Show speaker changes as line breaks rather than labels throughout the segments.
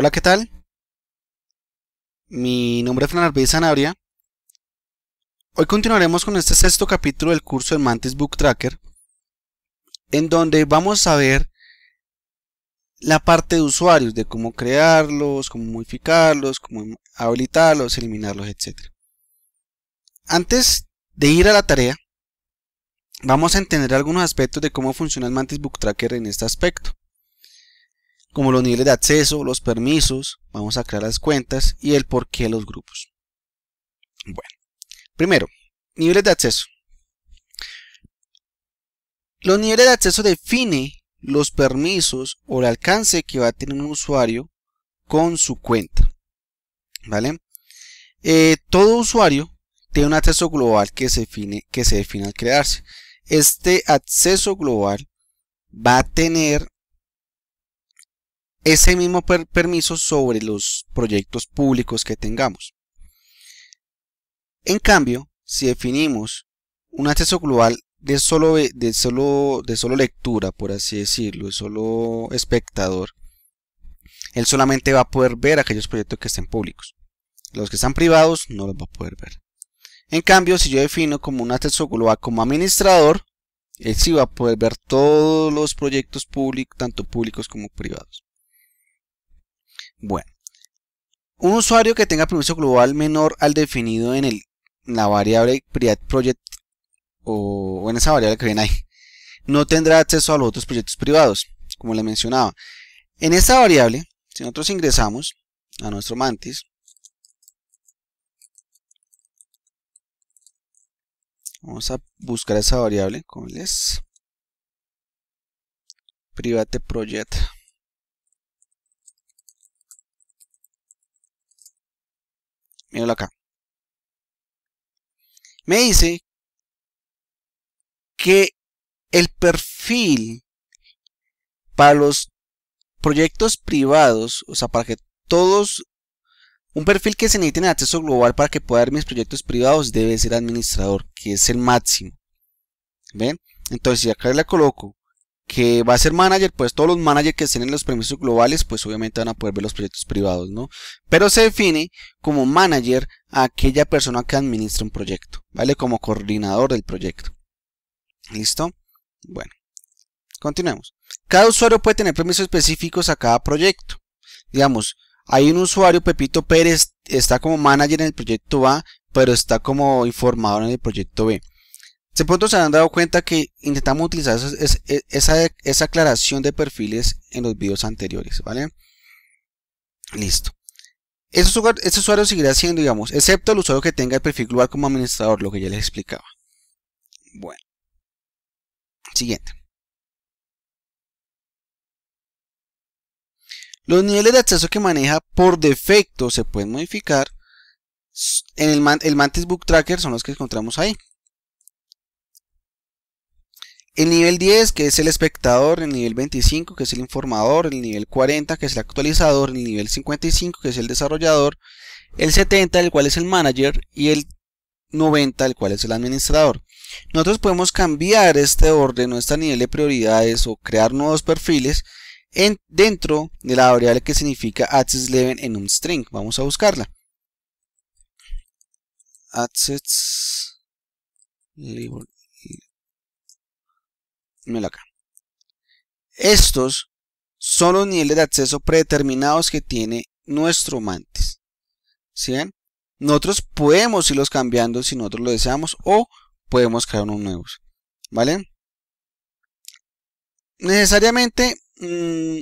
Hola, ¿qué tal? Mi nombre es Fernando Arbiz Hoy continuaremos con este sexto capítulo del curso de Mantis Book Tracker, en donde vamos a ver la parte de usuarios, de cómo crearlos, cómo modificarlos, cómo habilitarlos, eliminarlos, etc. Antes de ir a la tarea, vamos a entender algunos aspectos de cómo funciona el Mantis Book Tracker en este aspecto como los niveles de acceso, los permisos, vamos a crear las cuentas y el porqué de los grupos. Bueno, primero, niveles de acceso. Los niveles de acceso define los permisos o el alcance que va a tener un usuario con su cuenta. ¿Vale? Eh, todo usuario tiene un acceso global que se, define, que se define al crearse. Este acceso global va a tener ese mismo permiso sobre los proyectos públicos que tengamos. En cambio, si definimos un acceso global de solo, de solo, de solo lectura, por así decirlo, de solo espectador, él solamente va a poder ver aquellos proyectos que estén públicos. Los que están privados no los va a poder ver. En cambio, si yo defino como un acceso global como administrador, él sí va a poder ver todos los proyectos públicos, tanto públicos como privados. Bueno, un usuario que tenga permiso global menor al definido en, la variable project o, en esa variable que ven ahí, no tendrá acceso a los otros proyectos privados, como le mencionaba. En esta variable, si nosotros ingresamos a nuestro mantis, vamos a buscar esa variable, ¿cómo les private project míralo acá. Me dice que el perfil para los proyectos privados, o sea, para que todos, un perfil que se necesite en acceso global para que pueda ver mis proyectos privados debe ser administrador, que es el máximo. ¿Ven? Entonces, si acá le coloco que va a ser manager, pues todos los managers que tienen los permisos globales, pues obviamente van a poder ver los proyectos privados, ¿no? Pero se define como manager a aquella persona que administra un proyecto, ¿vale? Como coordinador del proyecto. ¿Listo? Bueno, continuemos. Cada usuario puede tener permisos específicos a cada proyecto. Digamos, hay un usuario, Pepito Pérez, está como manager en el proyecto A, pero está como informador en el proyecto B. De pronto se han dado cuenta que intentamos utilizar e, esa, esa, aclaración de perfiles en los videos anteriores, ¿vale? Listo. Este usuario, seguirá siendo, digamos, excepto el usuario que tenga el perfil global como administrador, lo que ya les explicaba. Bueno. Siguiente. Los niveles de acceso que maneja por defecto se pueden modificar. En el, el Mantis Book Tracker son los que encontramos ahí. El nivel 10, que es el espectador, el nivel 25, que es el informador, el nivel 40, que es el actualizador, el nivel 55, que es el desarrollador, el 70, el cual es el manager, y el 90, el cual es el administrador. Nosotros podemos cambiar este orden o este nivel de prioridades o crear nuevos perfiles en, dentro de la variable que significa access level en un string. Vamos a buscarla. Access acá. Estos son los niveles de acceso predeterminados que tiene nuestro mantis. ¿Sí Nosotros podemos irlos cambiando si nosotros lo deseamos o podemos crear unos nuevos. ¿Vale? Necesariamente mm,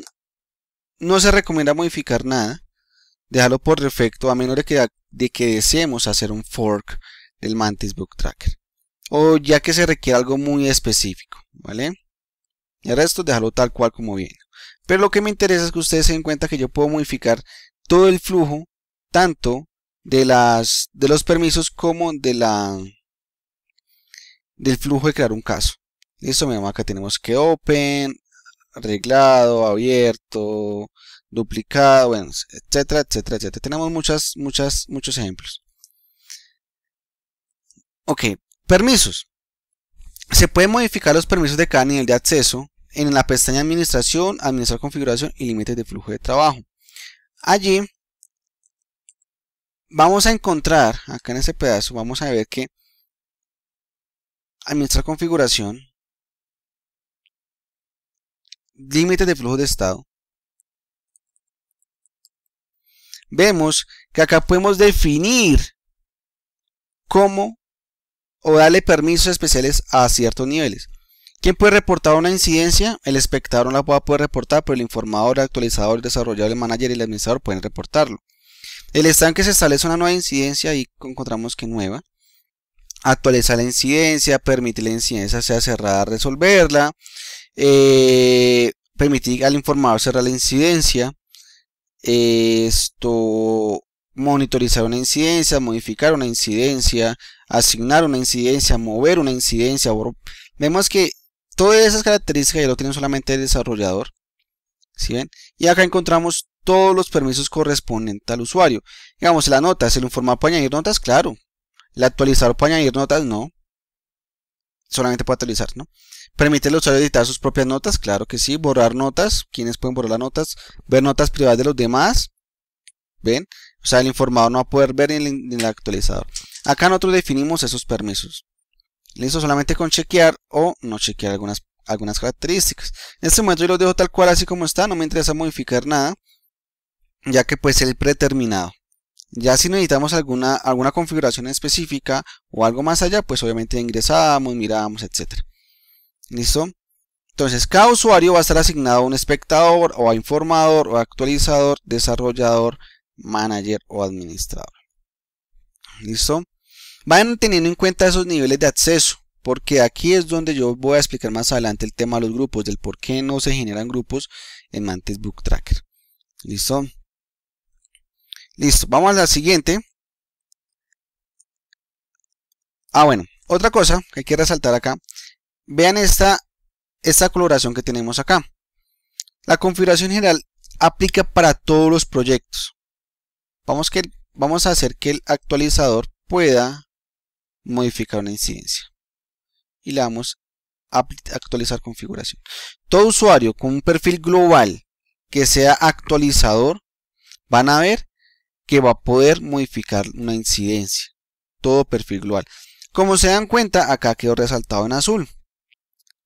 no se recomienda modificar nada. Dejarlo por defecto a menos de que, de que deseemos hacer un fork del mantis book tracker. O ya que se requiere algo muy específico. ¿Vale? y el resto dejarlo tal cual como viene. Pero lo que me interesa es que ustedes se den cuenta que yo puedo modificar todo el flujo, tanto de, las, de los permisos como de la, del flujo de crear un caso. Listo, mi acá tenemos que open, arreglado, abierto, duplicado, bueno, etcétera, etcétera, etcétera. Tenemos muchas, muchas, muchos ejemplos. Ok, permisos. Se pueden modificar los permisos de cada nivel de acceso en la pestaña administración, administrar configuración y límites de flujo de trabajo. Allí vamos a encontrar, acá en ese pedazo, vamos a ver que administrar configuración, límites de flujo de estado, vemos que acá podemos definir cómo o darle permisos especiales a ciertos niveles. ¿Quién puede reportar una incidencia? El espectador no la puede reportar, pero el informador, el actualizador, el desarrollador, el manager y el administrador pueden reportarlo. El estanque se establece una nueva incidencia y encontramos que nueva. Actualizar la incidencia, permitir la incidencia sea cerrada, resolverla. Eh, permitir al informador cerrar la incidencia. Esto, monitorizar una incidencia, modificar una incidencia, asignar una incidencia, mover una incidencia. Vemos que Todas esas características ya lo tiene solamente el desarrollador. ¿sí ven? Y acá encontramos todos los permisos correspondientes al usuario. Digamos, la nota, si el informa para añadir notas? Claro. El actualizador puede añadir notas, no. Solamente puede actualizar, ¿no? ¿Permite al usuario editar sus propias notas? Claro que sí. Borrar notas. ¿Quiénes pueden borrar las notas? Ver notas privadas de los demás. ¿Ven? O sea, el informador no va a poder ver ni en el actualizador. Acá nosotros definimos esos permisos. Listo, solamente con chequear o no chequear algunas, algunas características. En este momento yo los dejo tal cual así como está, no me interesa modificar nada, ya que pues el preterminado. Ya si necesitamos alguna, alguna configuración específica o algo más allá, pues obviamente ingresamos, miramos, etc. ¿Listo? Entonces, cada usuario va a estar asignado a un espectador, o a informador, o a actualizador, desarrollador, manager o administrador. ¿Listo? Van teniendo en cuenta esos niveles de acceso, porque aquí es donde yo voy a explicar más adelante el tema de los grupos, del por qué no se generan grupos en Mantis Book Tracker. ¿Listo? Listo, vamos a la siguiente. Ah, bueno, otra cosa que hay que resaltar acá. Vean esta, esta coloración que tenemos acá. La configuración general aplica para todos los proyectos. Vamos, que, vamos a hacer que el actualizador pueda modificar una incidencia. Y le damos a actualizar configuración. Todo usuario con un perfil global que sea actualizador, van a ver que va a poder modificar una incidencia. Todo perfil global. Como se dan cuenta, acá quedó resaltado en azul.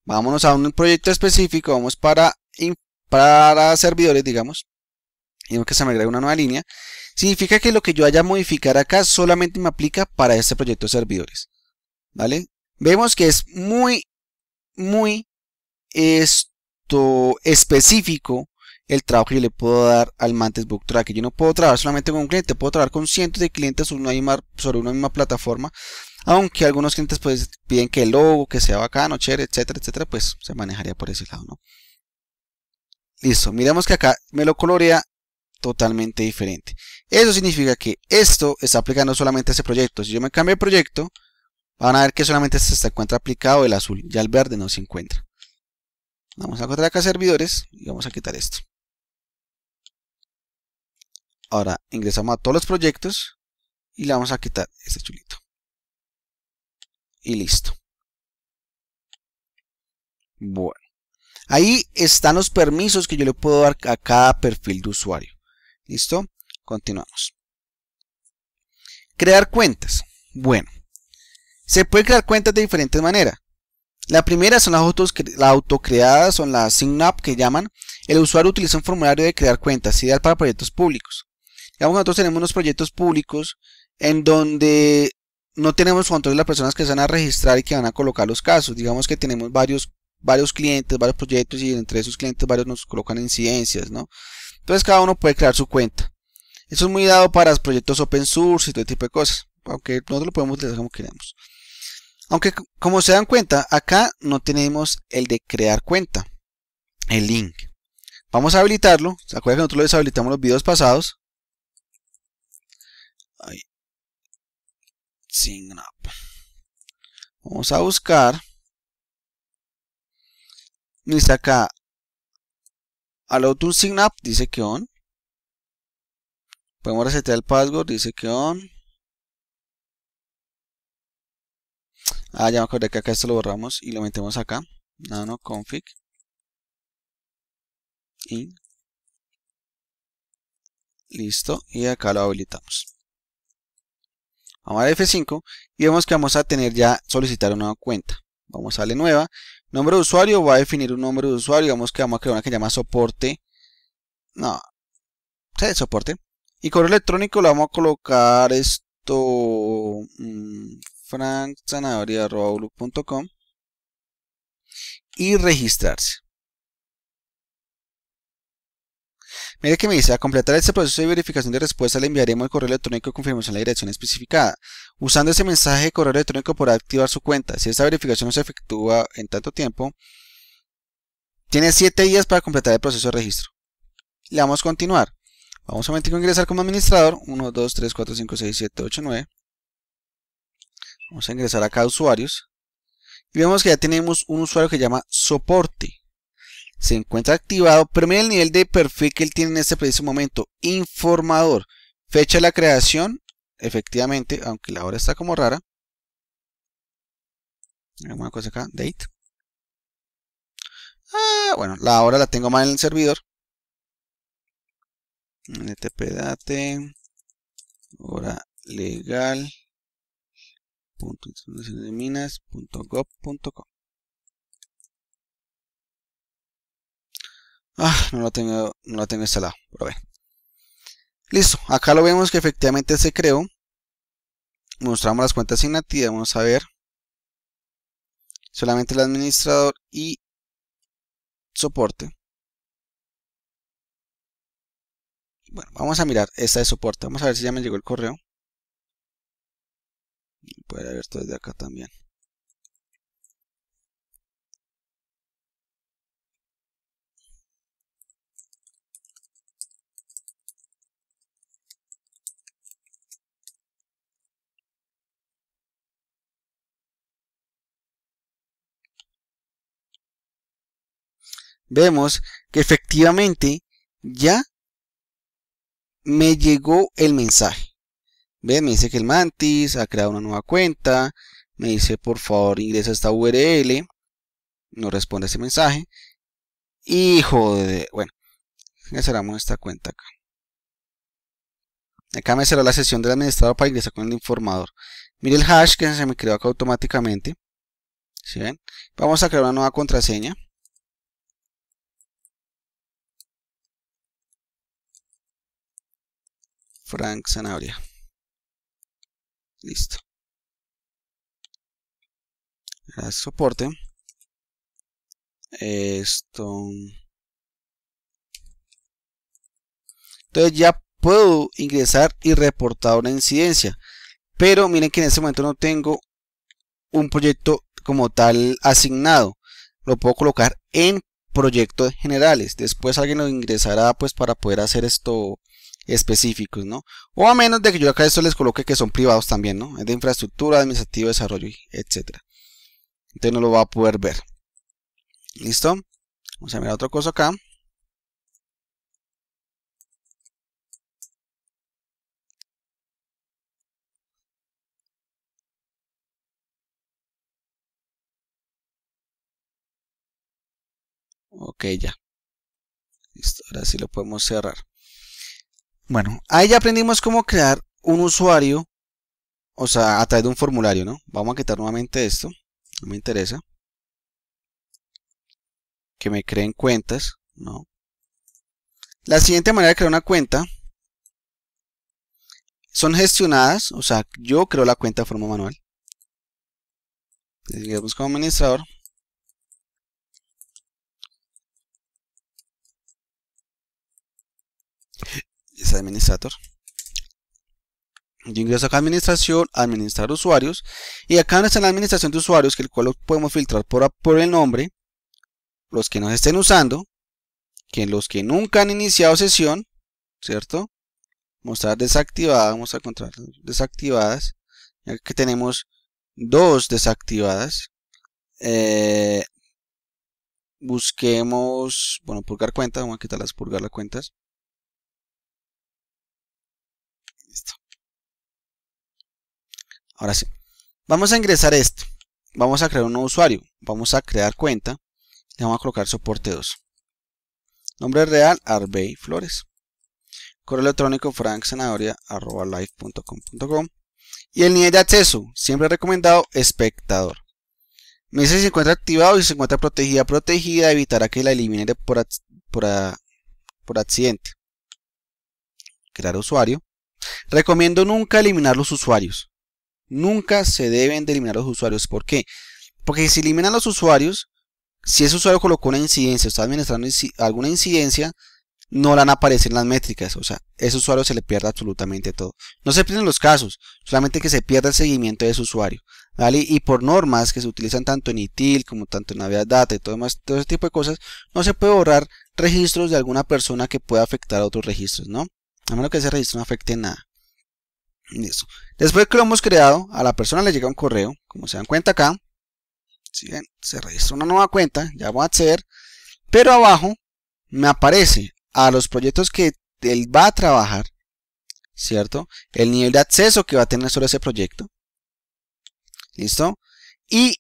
Vámonos a un proyecto específico, vamos para, para servidores, digamos. Digamos que se me agrega una nueva línea significa que lo que yo haya a modificar acá solamente me aplica para este proyecto de servidores. ¿Vale? Vemos que es muy, muy esto específico el trabajo que yo le puedo dar al Mantis Book Track. Yo no puedo trabajar solamente con un cliente, puedo trabajar con cientos de clientes sobre una misma, plataforma. Aunque algunos clientes pues piden que el logo, que sea bacano, chévere, etcétera, etcétera, pues se manejaría por ese lado, ¿no? Listo, miremos que acá me lo colorea totalmente diferente. Eso significa que esto está aplicando solamente a ese proyecto. Si yo me cambio de proyecto, van a ver que solamente se encuentra aplicado el azul, ya el verde no se encuentra. Vamos a encontrar acá servidores y vamos a quitar esto. Ahora ingresamos a todos los proyectos y le vamos a quitar este chulito. Y listo. Bueno. Ahí están los permisos que yo le puedo dar a cada perfil de usuario. ¿Listo? Continuamos. Crear cuentas. Bueno, se puede crear cuentas de diferentes maneras. La primera son las, auto autocreadas, son las sign que llaman. El usuario utiliza un formulario de crear cuentas, ideal para proyectos públicos. Digamos nosotros tenemos unos proyectos públicos en donde no tenemos control de las personas que se van a registrar y que van a colocar los casos. Digamos que tenemos varios, varios clientes, varios proyectos y entre esos clientes varios nos colocan incidencias, ¿no? Entonces cada uno puede crear su cuenta. Eso es muy dado para proyectos open source y todo tipo de cosas. Aunque nosotros lo podemos utilizar como queremos Aunque como se dan cuenta, acá no tenemos el de crear cuenta. El link. Vamos a habilitarlo. ¿Se acuerdan que nosotros lo deshabilitamos los videos pasados? Ahí. Vamos a buscar. Dice acá. Allow to sign up. Dice que on. Podemos resetear el password, dice que on. Ah, ya me acordé que acá esto lo borramos y lo metemos acá. Nano config. Y listo. Y acá lo habilitamos. Vamos a F5 y vemos que vamos a tener ya solicitar una nueva cuenta. Vamos a darle nueva. Nombre de usuario, va a definir un nombre de usuario. vamos que vamos a crear una que llama soporte. No, Sí, soporte. Y correo electrónico le vamos a colocar esto mmm, y registrarse. Mire que me dice, a completar este proceso de verificación de respuesta le enviaremos el correo electrónico de confirmación a la dirección especificada. Usando ese mensaje de correo electrónico podrá activar su cuenta. Si esta verificación no se efectúa en tanto tiempo, tiene 7 días para completar el proceso de registro. Le damos continuar. Vamos a ingresar como administrador. 1, 2, 3, 4, 5, 6, 7, 8, 9. Vamos a ingresar acá a usuarios. Y vemos que ya tenemos un usuario que se llama soporte. Se encuentra activado, pero el nivel de perfil que él tiene en este preciso momento. Informador. Fecha de la creación, efectivamente, aunque la hora está como rara. Alguna cosa acá, date. Ah, bueno, la hora la tengo mal en el servidor ntpdate hora legal punto de minas punto ah no lo tengo no lo tengo instalado pero bueno listo acá lo vemos que efectivamente se creó mostramos las cuentas inactivas vamos a ver solamente el administrador y soporte Bueno, vamos a mirar esta de soporte. Vamos a ver si ya me llegó el correo. Puede ver esto desde acá también. vemos que efectivamente ya me llegó el mensaje. ven, Me dice que el mantis ha creado una nueva cuenta. Me dice, por favor, ingresa a esta URL. No responde ese mensaje. Hijo de... Bueno, cerramos esta cuenta acá. Acá me cerró la sesión del administrador para ingresar con el informador. Mire el hash que se me creó acá automáticamente. ¿Sí Vamos a crear una nueva contraseña. Frank Zanabria. Listo. soporte. Esto. Entonces ya puedo ingresar y reportar una incidencia. Pero miren que en este momento no tengo un proyecto como tal asignado. Lo puedo colocar en proyectos generales. Después alguien lo ingresará pues para poder hacer esto específicos, ¿no? O a menos de que yo acá esto les coloque que son privados también, ¿no? Es de infraestructura, administrativo, desarrollo, etcétera. Entonces no lo va a poder ver. ¿Listo? Vamos a mirar otra cosa acá. Ok, ya. Listo, ahora sí lo podemos cerrar. Bueno, ahí ya aprendimos cómo crear un usuario, o sea, a través de un formulario, ¿no? Vamos a quitar nuevamente esto, no me interesa. Que me creen cuentas, ¿no? La siguiente manera de crear una cuenta son gestionadas, o sea, yo creo la cuenta de forma manual. Digamos como administrador es administrator yo ingreso acá a administración, administrar usuarios y acá donde está la administración de usuarios que el cual podemos filtrar por, el nombre los que nos estén usando que los que nunca han iniciado sesión ¿cierto? mostrar desactivadas vamos a encontrar desactivadas ya que tenemos dos desactivadas eh, busquemos bueno purgar cuentas, vamos a quitar las purgar las cuentas Ahora sí. Vamos a ingresar esto, Vamos a crear un nuevo usuario. Vamos a crear cuenta. Le vamos a colocar soporte 2. Nombre real, Arbey Flores. Correo electrónico franksanadoria.live.com.com Y el nivel de acceso, siempre recomendado, espectador. Me dice si se encuentra activado y si se encuentra protegida, protegida, evitará que la elimine por, por accidente. Crear usuario. Recomiendo nunca eliminar los usuarios. Nunca se deben de eliminar los usuarios. ¿Por qué? Porque si eliminan los usuarios, si ese usuario colocó una incidencia, está administrando alguna incidencia, no le van a aparecer las métricas. O sea, ese usuario se le pierde absolutamente todo. No se pierden los casos, solamente que se pierda el seguimiento de ese usuario. Y por normas que se utilizan tanto en ITIL como tanto en Navidad Data y todo, ese tipo de cosas, no se puede borrar registros de alguna persona que pueda afectar a otros registros, ¿no? A menos que ese registro no afecte nada. Después que lo hemos creado, a la persona le llega un correo, como se dan cuenta acá. se registra una nueva cuenta, ya voy a acceder. Pero abajo me aparece a los proyectos que él va a trabajar, ¿cierto? El nivel de acceso que va a tener sobre ese proyecto. ¿Listo? Y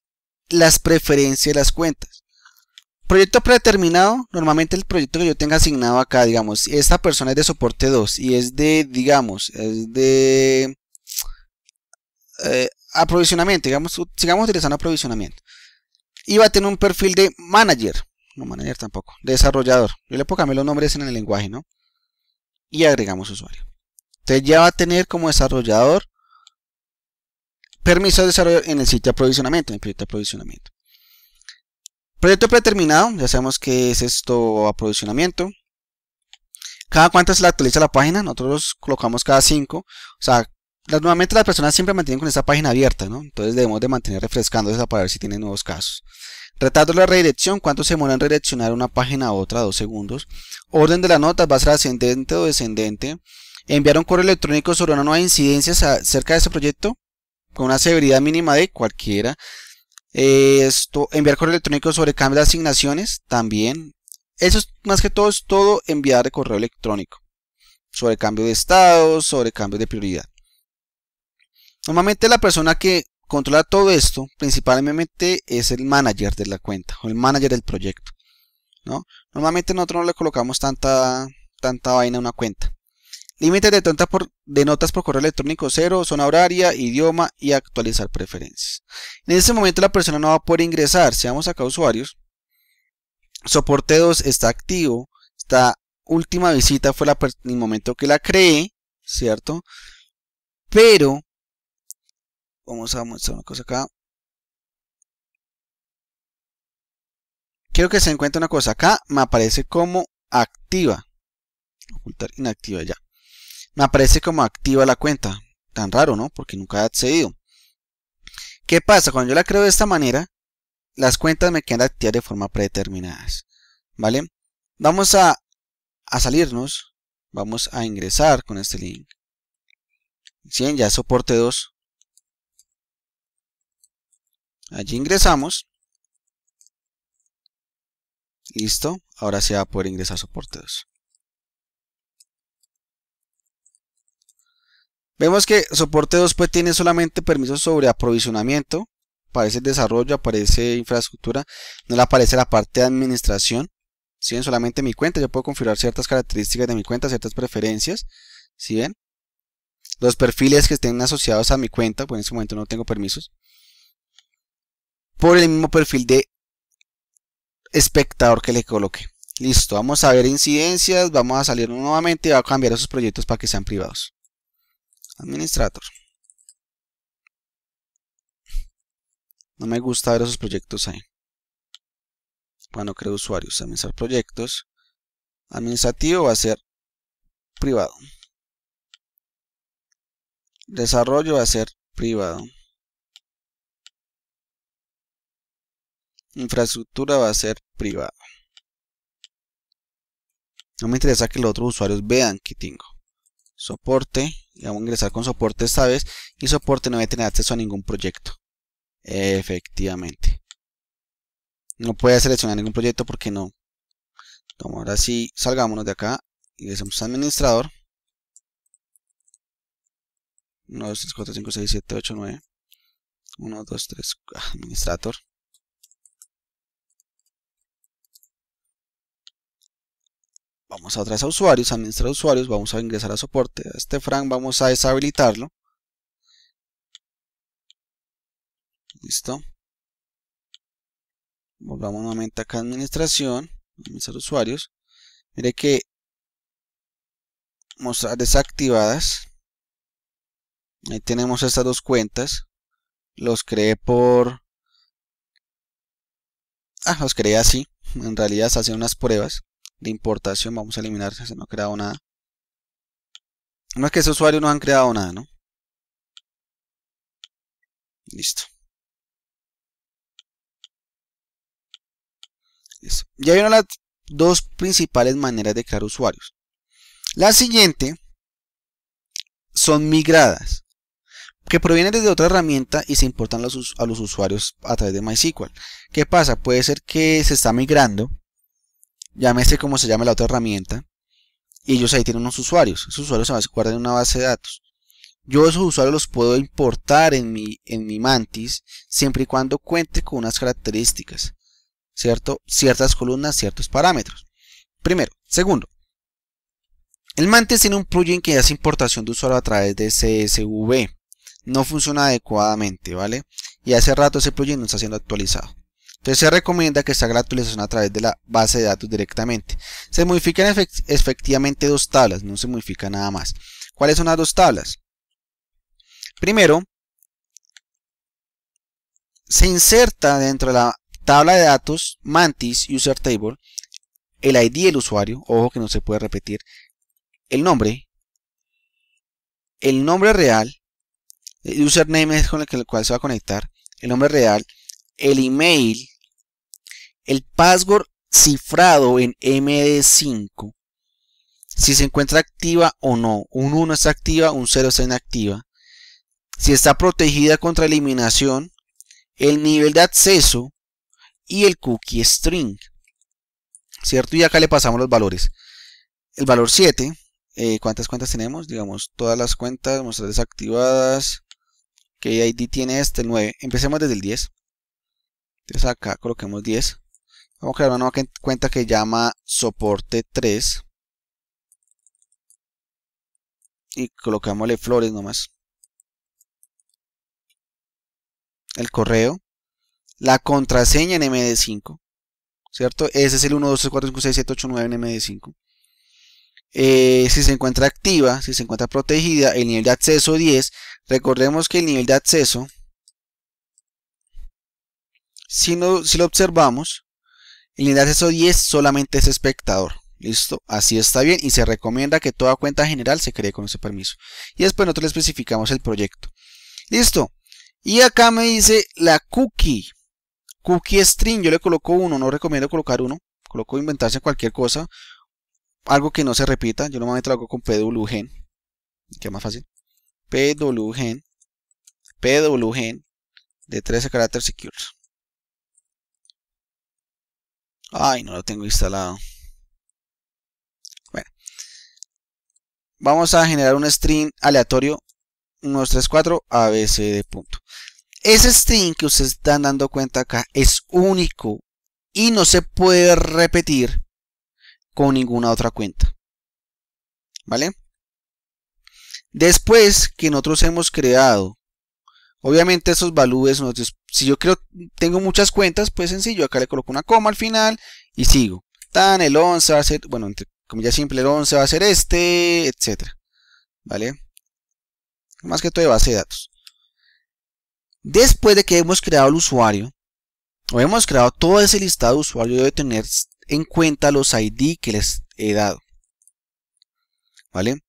las preferencias de las cuentas. Proyecto predeterminado, normalmente el proyecto que yo tenga asignado acá, digamos, esta persona es de soporte 2 y es de, digamos, es de eh, aprovisionamiento, digamos, sigamos utilizando aprovisionamiento. Y va a tener un perfil de manager, no manager tampoco, desarrollador. Yo le puedo cambiar los nombres en el lenguaje, ¿no? Y agregamos usuario. Entonces ya va a tener como desarrollador permiso de desarrollo en el sitio de aprovisionamiento, en el proyecto de aprovisionamiento. Proyecto predeterminado, ya sabemos que es esto aprovisionamiento. Cada cuánto se la actualiza la página, nosotros colocamos cada 5. O sea, las, nuevamente las personas siempre mantienen con esa página abierta, ¿no? Entonces debemos de mantener refrescando esa para ver si tienen nuevos casos. Retardo de la redirección, cuánto se demora en redireccionar una página a otra, dos segundos. Orden de la nota, va a ser ascendente o descendente. Enviar un correo electrónico sobre una nueva incidencia acerca de ese proyecto, con una severidad mínima de cualquiera. Eh, esto, enviar correo electrónico sobre cambio de asignaciones también. Eso es más que todo, es todo enviar de correo electrónico. Sobre cambio de estado, sobre cambio de prioridad. Normalmente la persona que controla todo esto, principalmente es el manager de la cuenta o el manager del proyecto. ¿no? Normalmente nosotros no le colocamos tanta, tanta vaina a una cuenta. Límites de, de, notas por correo electrónico cero, zona horaria, idioma y actualizar preferencias. En ese momento la persona no va a poder ingresar. Si vamos acá a usuarios, soporte 2 está activo. Esta última visita fue la en el momento que la creé, ¿cierto? Pero, vamos a mostrar una cosa acá. Quiero que se encuentre una cosa acá, me aparece como activa. Ocultar inactiva ya me aparece como activa la cuenta. Tan raro, ¿no? Porque nunca he accedido. ¿Qué pasa? Cuando yo la creo de esta manera, las cuentas me quedan activas de forma predeterminadas. ¿Vale? Vamos a, a salirnos. Vamos a ingresar con este link. 100, ya soporte 2. Allí ingresamos. Listo. Ahora se va a poder ingresar soporte 2. Vemos que soporte 2 pues, tiene solamente permisos sobre aprovisionamiento, aparece desarrollo, aparece infraestructura, no le aparece la parte de administración, si solamente mi cuenta, yo puedo configurar ciertas características de mi cuenta, ciertas preferencias, si ¿sí ven, los perfiles que estén asociados a mi cuenta, pues en este momento no tengo permisos, por el mismo perfil de espectador que le coloque. Listo, vamos a ver incidencias, vamos a salir nuevamente y va a cambiar esos proyectos para que sean privados administrator. No me gusta ver esos proyectos ahí. Cuando creo usuarios, administrar proyectos. Administrativo va a ser privado. Desarrollo va a ser privado. Infraestructura va a ser privado. No me interesa que los otros usuarios vean que tengo. Soporte vamos a ingresar con soporte esta vez y soporte no debe tener acceso a ningún proyecto efectivamente no puede seleccionar ningún proyecto porque no ahora sí salgámonos de acá ingresamos a administrador 1, 2, 3, 4, 5, 6, 7, 8, 9 1, 2, 3, administrator Vamos a otra a usuarios, administrar usuarios, vamos a ingresar a soporte. A este Frank vamos a deshabilitarlo. Listo. Volvamos nuevamente acá a administración, administrar usuarios. Mire que mostrar desactivadas. Ahí tenemos estas dos cuentas. Los creé por... Ah, los creé así. En realidad se hacen unas pruebas de importación. Vamos a eliminar, se no ha creado nada. No es que ese usuario no han creado nada, ¿no? Listo. Ya vieron las dos principales maneras de crear usuarios. La siguiente son migradas, que provienen desde otra herramienta y se importan a los usuarios a través de MySQL. ¿Qué pasa? Puede ser que se está migrando llámese como se llame la otra herramienta, y ellos ahí tienen unos usuarios. Esos usuarios se guardan en una base de datos. Yo esos usuarios los puedo importar en mi, en mi mantis siempre y cuando cuente con unas características, ¿cierto? Ciertas columnas, ciertos parámetros. Primero. Segundo, el mantis tiene un plugin que hace importación de usuario a través de CSV. No funciona adecuadamente, ¿vale? Y hace rato ese plugin no está siendo actualizado. Entonces se recomienda que se haga la a través de la base de datos directamente. Se modifican efectivamente dos tablas, no se modifica nada más. ¿Cuáles son las dos tablas? Primero, se inserta dentro de la tabla de datos Mantis User Table el ID del usuario, ojo que no se puede repetir, el nombre, el nombre real, el username es con el cual se va a conectar, el nombre real, el email, el password cifrado en MD5, si se encuentra activa o no. Un 1 está activa, un 0 está inactiva. Si está protegida contra eliminación, el nivel de acceso y el cookie string. ¿Cierto? Y acá le pasamos los valores. El valor 7, eh, ¿cuántas cuentas tenemos? Digamos, todas las cuentas, nuestras desactivadas. ¿Qué ID tiene este? 9. Empecemos desde el 10. Entonces acá coloquemos 10. Vamos a crear una nueva cuenta que llama soporte 3. Y colocamosle flores nomás. El correo. La contraseña en MD5. ¿Cierto? Ese es el 1, 2, 4, 5, 6, 7, 8, 9 en MD5. Eh, si se encuentra activa, si se encuentra protegida, el nivel de acceso 10. Recordemos que el nivel de acceso si, lo observamos, el enlace 10 solamente es espectador. Listo, así está bien y se recomienda que toda cuenta general se cree con ese permiso. Y después nosotros le especificamos el proyecto. Listo. Y acá me dice la cookie. Cookie string, yo le coloco uno, no recomiendo colocar uno. Coloco inventarse cualquier cosa. Algo que no se repita. Yo normalmente lo hago con pwgen. Que más fácil. pwgen. pwgen de 13 caracteres secures. Ay, no lo tengo instalado. Bueno. Vamos a generar un string aleatorio 1234 abcd. Punto. Ese string que ustedes están dando cuenta acá es único y no se puede repetir con ninguna otra cuenta. ¿Vale? Después que nosotros hemos creado Obviamente esos valúes, si yo creo, tengo muchas cuentas, pues sencillo, acá le coloco una coma al final y sigo. Tan, el 11 va a ser, bueno, entre comillas simple, el 11 va a ser este, etcétera. ¿Vale? Más que todo de base de datos. Después de que hemos creado el usuario, o hemos creado todo ese listado de usuario, debe tener en cuenta los ID que les he dado. ¿Vale?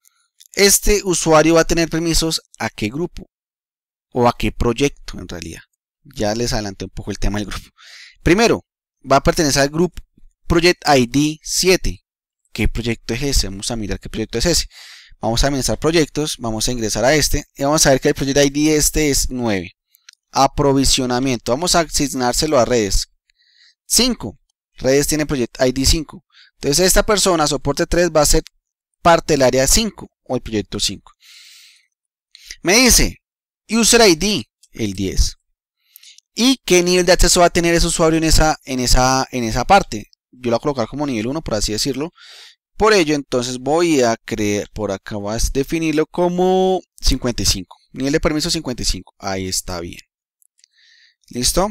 Este usuario va a tener permisos a qué grupo o a qué proyecto en realidad. Ya les adelanté un poco el tema del grupo. Primero, va a pertenecer al grupo Project ID 7. ¿Qué proyecto es ese? Vamos a mirar qué proyecto es ese. Vamos a administrar proyectos, vamos a ingresar a este y vamos a ver que el Project ID este es 9. Aprovisionamiento, vamos a asignárselo a redes. 5. Redes tiene Project ID 5. Entonces esta persona, soporte 3, va a ser parte del área 5 o el proyecto 5. Me dice, User ID, el 10. Y qué nivel de acceso va a tener ese usuario en esa, en esa, en esa parte. Yo lo voy a colocar como nivel 1, por así decirlo. Por ello, entonces voy a crear, por acá vas a definirlo como 55. Nivel de permiso 55. Ahí está bien. ¿Listo?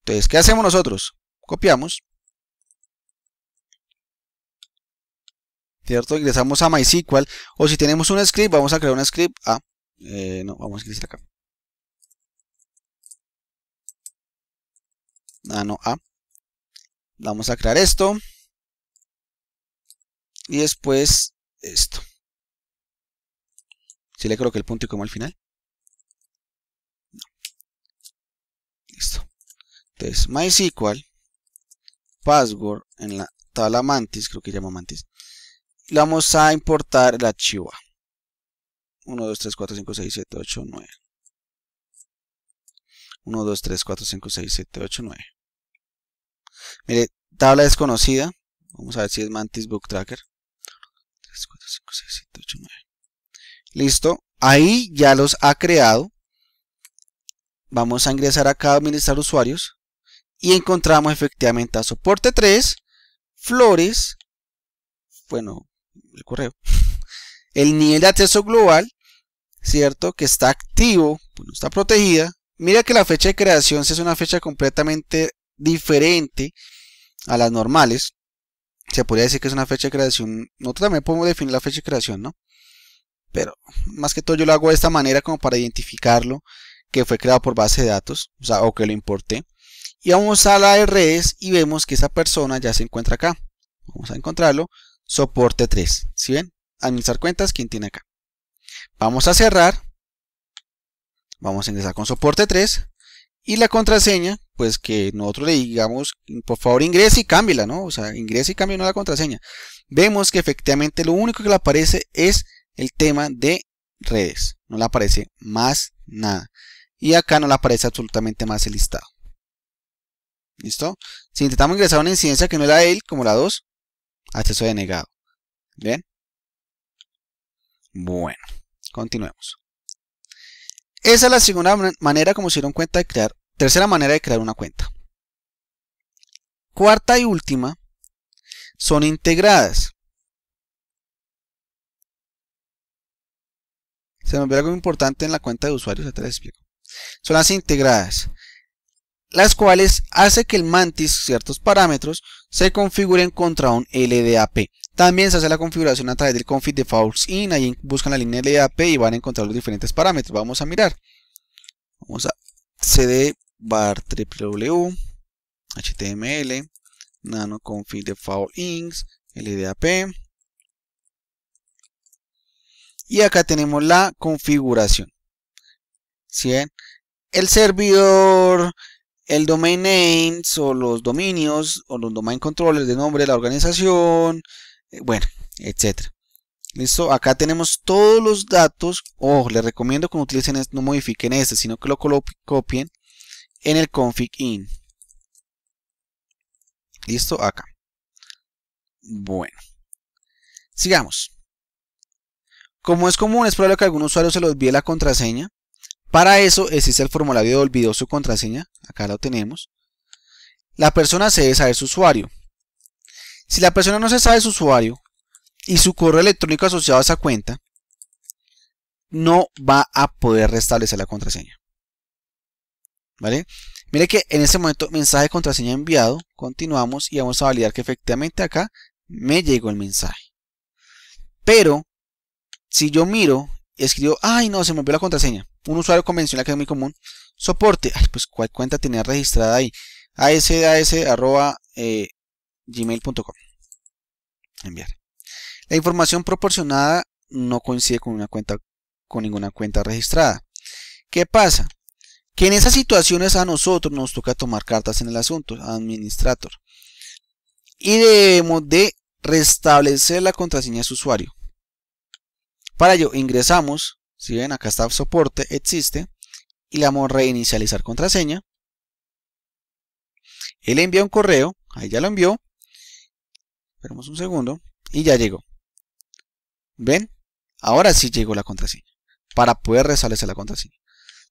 Entonces, ¿qué hacemos nosotros? Copiamos. ¿Cierto? Ingresamos a MySQL. O si tenemos un script, vamos a crear un script. Ah, eh, no, vamos a ingresar acá. Ah, no, A. Ah. Vamos a crear esto. Y después esto. Si le creo el punto y como al final. No. Listo. Entonces, MySQL, password en la tabla mantis, creo que llama mantis. Y vamos a importar el archivo 1, 2, 3, 4, 5, 6, 7, 8, 9. 1, 2, 3, 4, 5, 6, 7, 8, 9. Mire, tabla desconocida. Vamos a ver si es Mantis Book Tracker. 3, 4, 5, 6, 7, 8, 9. Listo. Ahí ya los ha creado. Vamos a ingresar acá a administrar usuarios. Y encontramos efectivamente a soporte 3, flores, bueno, el correo, el nivel de acceso global, ¿cierto? Que está activo, bueno, pues está protegida, Mira que la fecha de creación es una fecha completamente diferente a las normales. Se podría decir que es una fecha de creación. Nosotros también podemos definir la fecha de creación, ¿no? Pero más que todo yo lo hago de esta manera como para identificarlo que fue creado por base de datos, o sea, o que lo importé. Y vamos a la de redes y vemos que esa persona ya se encuentra acá. Vamos a encontrarlo. Soporte 3. ¿Sí ven? Administrar cuentas, ¿Quién tiene acá. Vamos a cerrar Vamos a ingresar con soporte 3. Y la contraseña, pues que nosotros le digamos, por favor ingrese y cámbiela, ¿no? O sea, ingrese y cambie la contraseña. Vemos que efectivamente lo único que le aparece es el tema de redes. No le aparece más nada. Y acá no le aparece absolutamente más el listado. ¿Listo? Si intentamos ingresar una incidencia que no era él, como la 2, acceso denegado. ¿Bien? Bueno, continuemos. Esa es la segunda manera como se dieron cuenta de crear, tercera manera de crear una cuenta. Cuarta y última, son integradas. Se me ve algo importante en la cuenta de usuarios, ya te lo explico. Son las integradas, las cuales hace que el mantis ciertos parámetros se configuren contra un LDAP. También se hace la configuración a través del config defaults in, ahí buscan la línea ldap y van a encontrar los diferentes parámetros. Vamos a mirar. Vamos a cd bar www html nano config default inks ldap y acá tenemos la configuración. Si El servidor, el domain names o los dominios o los domain controllers de nombre de la organización, eh, bueno, etcétera. Listo, acá tenemos todos los datos. oh, les recomiendo que no utilicen no modifiquen este, sino que lo copien en el config Listo, acá. Bueno, sigamos. Como es común, es probable que algún usuario se le olvide la contraseña. Para eso existe el formulario de olvidó su contraseña. Acá lo tenemos. La persona se a saber su usuario. Si la persona no se sabe su usuario y su correo electrónico asociado a esa cuenta, no va a poder restablecer la contraseña. ¿Vale? Mire que en este momento mensaje de contraseña enviado, continuamos y vamos a validar que efectivamente acá me llegó el mensaje. Pero, si yo miro y escribo, ay no, se me olvidó la contraseña, un usuario convencional que es muy común, soporte, ay, pues cuál cuenta tenía registrada ahí, as, arroba, eh, gmail.com. Enviar. La información proporcionada no coincide con, una cuenta, con ninguna cuenta registrada. ¿Qué pasa? Que en esas situaciones a nosotros nos toca tomar cartas en el asunto, administrador Y debemos de restablecer la contraseña de su usuario. Para ello ingresamos, si ven acá está soporte, existe, y le damos reinicializar contraseña. Él envía un correo, ahí ya lo envió, Esperemos un segundo. Y ya llegó. ¿Ven? Ahora sí llegó la contraseña. Para poder restablecer la contraseña.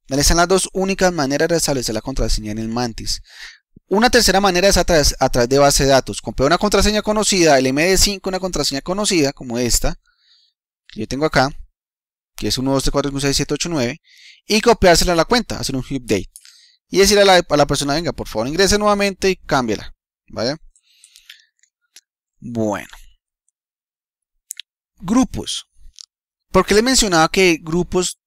Dale, están las dos únicas maneras de restablecer la contraseña en el Mantis. Una tercera manera es a través, de base de datos. Compré una contraseña conocida, el MD5, una contraseña conocida, como esta, que yo tengo acá, que es 1, y copiársela a la cuenta, hacer un update. Y decirle a la, persona, venga, por favor, ingrese nuevamente y cámbiala. ¿Vale? Bueno. Grupos. Porque le mencionaba que grupos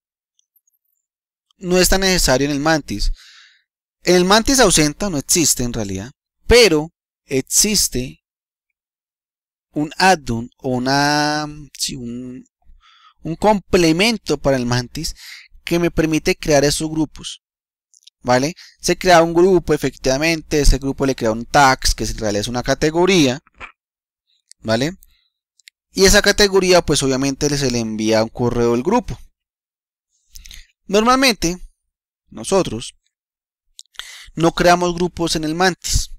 no es tan necesario en el mantis. el mantis ausenta no existe en realidad, pero existe un add-on o una, un, complemento para el mantis que me permite crear esos grupos. ¿Vale? Se crea un grupo, efectivamente, ese grupo le crea un tax, que en realidad es una categoría, ¿Vale? Y esa categoría pues obviamente se le envía un correo del grupo. Normalmente nosotros no creamos grupos en el mantis.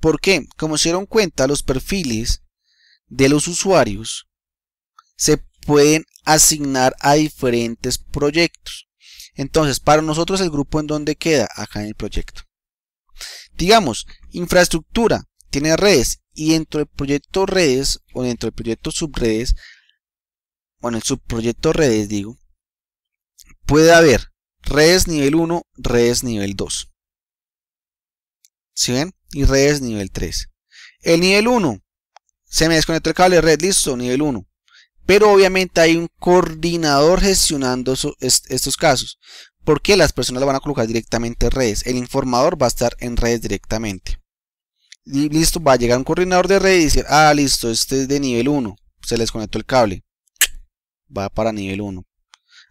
¿Por qué? Como se dieron cuenta, los perfiles de los usuarios se pueden asignar a diferentes proyectos. Entonces, para nosotros el grupo en donde queda, acá en el proyecto. Digamos, infraestructura tiene redes y dentro del proyecto redes o dentro del proyecto subredes, en el subproyecto redes digo, puede haber redes nivel 1, redes nivel 2. ¿Sí ven? Y redes nivel 3. El nivel 1, se me desconectó el cable red, listo, nivel 1. Pero obviamente hay un coordinador gestionando estos casos, porque las personas lo van a colocar directamente en redes. El informador va a estar en redes directamente listo, va a llegar un coordinador de red y decir, ah, listo, este es de nivel 1, se les conectó el cable, va para nivel 1.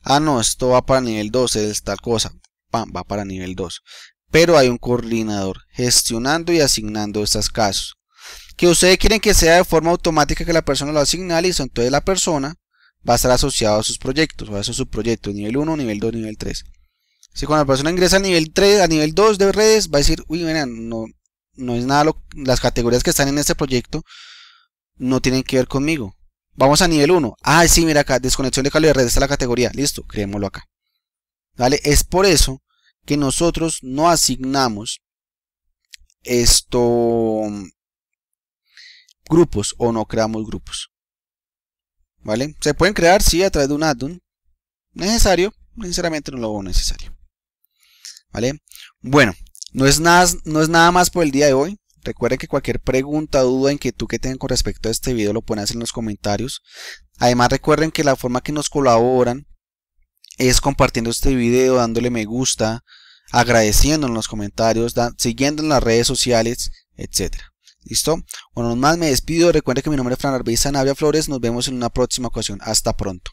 Ah, no, esto va para nivel 2, es tal cosa, pam, va para nivel 2. Pero hay un coordinador gestionando y asignando estos casos. Que ustedes quieren que sea de forma automática que la persona lo asigne, listo, entonces la persona va a estar asociado a sus proyectos, va a su proyecto nivel 1, nivel 2, nivel 3. Si cuando la persona ingresa a nivel 3, a nivel 2 de redes, va a decir, uy, mira, no, no es nada, las categorías que están en este proyecto no tienen que ver conmigo. Vamos a nivel 1. Ah, sí, mira acá, desconexión de calidad de red, está la categoría. Listo, creémoslo acá. ¿Vale? Es por eso que nosotros no asignamos esto mm, grupos o no creamos grupos. ¿Vale? Se pueden crear, sí, a través de un add Necesario, sinceramente no lo hago necesario. ¿Vale? Bueno, no es, nada, más por el día de hoy. Recuerden que cualquier pregunta, duda, inquietud que tengan con respecto a este video lo pueden hacer en los comentarios. Además recuerden que la forma que nos colaboran es compartiendo este video, dándole me gusta, agradeciendo en los comentarios, siguiendo en las redes sociales, etc. ¿Listo? Bueno, más me despido. Recuerden que mi nombre es Fran Arbisa Navia Flores. Nos vemos en una próxima ocasión. Hasta pronto.